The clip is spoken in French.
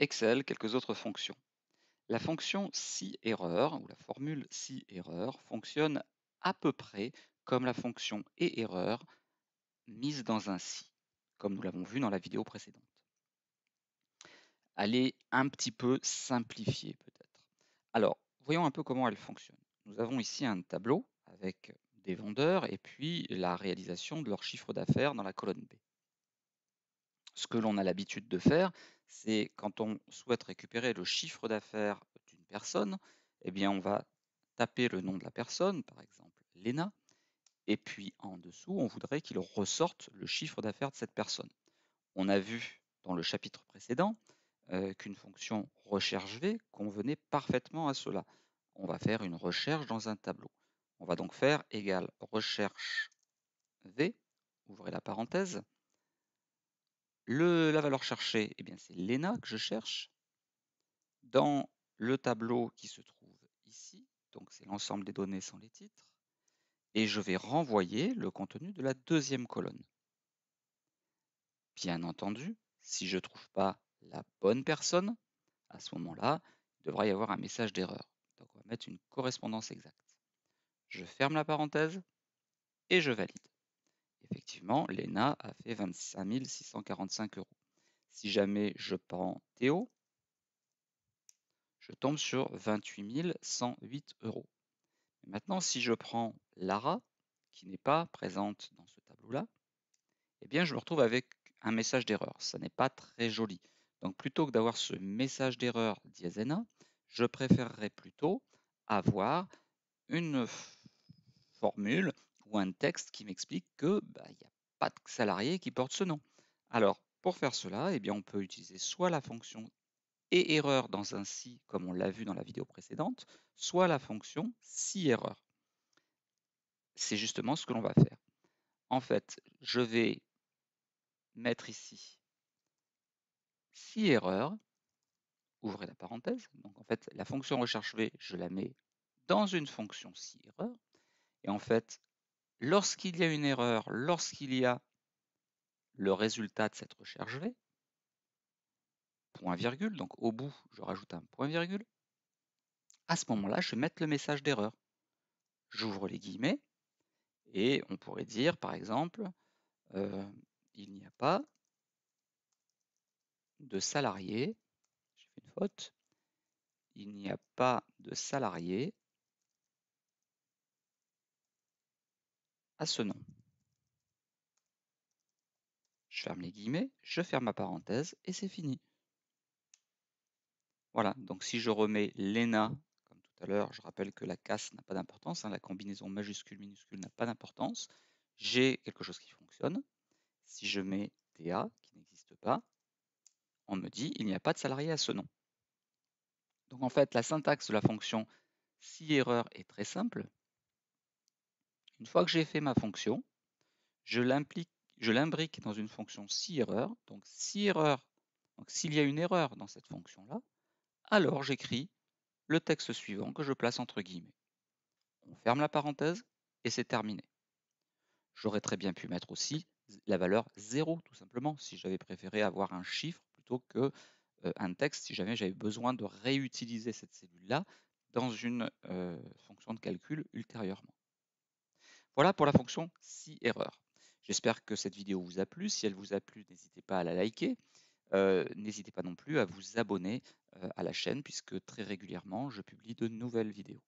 Excel quelques autres fonctions. La fonction si erreur ou la formule si erreur fonctionne à peu près comme la fonction et erreur mise dans un si, comme nous l'avons vu dans la vidéo précédente. Elle est un petit peu simplifiée peut-être. Alors, voyons un peu comment elle fonctionne. Nous avons ici un tableau avec des vendeurs et puis la réalisation de leur chiffre d'affaires dans la colonne B. Ce que l'on a l'habitude de faire, c'est quand on souhaite récupérer le chiffre d'affaires d'une personne, eh bien on va taper le nom de la personne, par exemple Lena, et puis en dessous, on voudrait qu'il ressorte le chiffre d'affaires de cette personne. On a vu dans le chapitre précédent euh, qu'une fonction recherche V convenait parfaitement à cela. On va faire une recherche dans un tableau. On va donc faire égale recherche V, ouvrez la parenthèse, la valeur cherchée, eh bien, c'est l'ENA que je cherche. Dans le tableau qui se trouve ici, donc c'est l'ensemble des données sans les titres, et je vais renvoyer le contenu de la deuxième colonne. Bien entendu, si je ne trouve pas la bonne personne, à ce moment-là, il devra y avoir un message d'erreur. Donc on va mettre une correspondance exacte. Je ferme la parenthèse et je valide. Effectivement, l'ENA a fait 25 645 euros. Si jamais je prends Théo, je tombe sur 28 108 euros. Maintenant, si je prends Lara, qui n'est pas présente dans ce tableau-là, eh bien, je me retrouve avec un message d'erreur. Ce n'est pas très joli. Donc, plutôt que d'avoir ce message d'erreur diazena, je préférerais plutôt avoir une formule ou un texte qui m'explique que bah, il n'y a pas de salarié qui porte ce nom. Alors, pour faire cela, eh bien, on peut utiliser soit la fonction et erreur dans un si, comme on l'a vu dans la vidéo précédente, soit la fonction si erreur. C'est justement ce que l'on va faire. En fait, je vais mettre ici si erreur, ouvrez la parenthèse. Donc en fait, la fonction recherche v, je la mets dans une fonction si erreur. Et en fait, lorsqu'il y a une erreur, lorsqu'il y a le résultat de cette recherche V, point virgule, donc au bout, je rajoute un point virgule, à ce moment-là, je vais mettre le message d'erreur. J'ouvre les guillemets et on pourrait dire, par exemple, euh, il n'y a pas de salarié, j'ai fait une faute, il n'y a pas de salarié à ce nom. Je ferme les guillemets, je ferme ma parenthèse et c'est fini. Voilà, donc si je remets Lena, comme tout à l'heure, je rappelle que la casse n'a pas d'importance, hein, la combinaison majuscule-minuscule n'a pas d'importance. J'ai quelque chose qui fonctionne. Si je mets TA, qui n'existe pas, on me dit il n'y a pas de salarié à ce nom. Donc en fait, la syntaxe de la fonction si erreur est très simple. Une fois que j'ai fait ma fonction, je l'imbrique dans une fonction si erreur. Donc si erreur, donc s'il y a une erreur dans cette fonction-là, alors j'écris le texte suivant que je place entre guillemets. On ferme la parenthèse et c'est terminé. J'aurais très bien pu mettre aussi la valeur 0 tout simplement si j'avais préféré avoir un chiffre plutôt qu'un euh, texte si jamais j'avais besoin de réutiliser cette cellule-là dans une euh, fonction de calcul ultérieurement. Voilà pour la fonction si erreur. J'espère que cette vidéo vous a plu. Si elle vous a plu, n'hésitez pas à la liker. Euh, n'hésitez pas non plus à vous abonner euh, à la chaîne puisque très régulièrement je publie de nouvelles vidéos.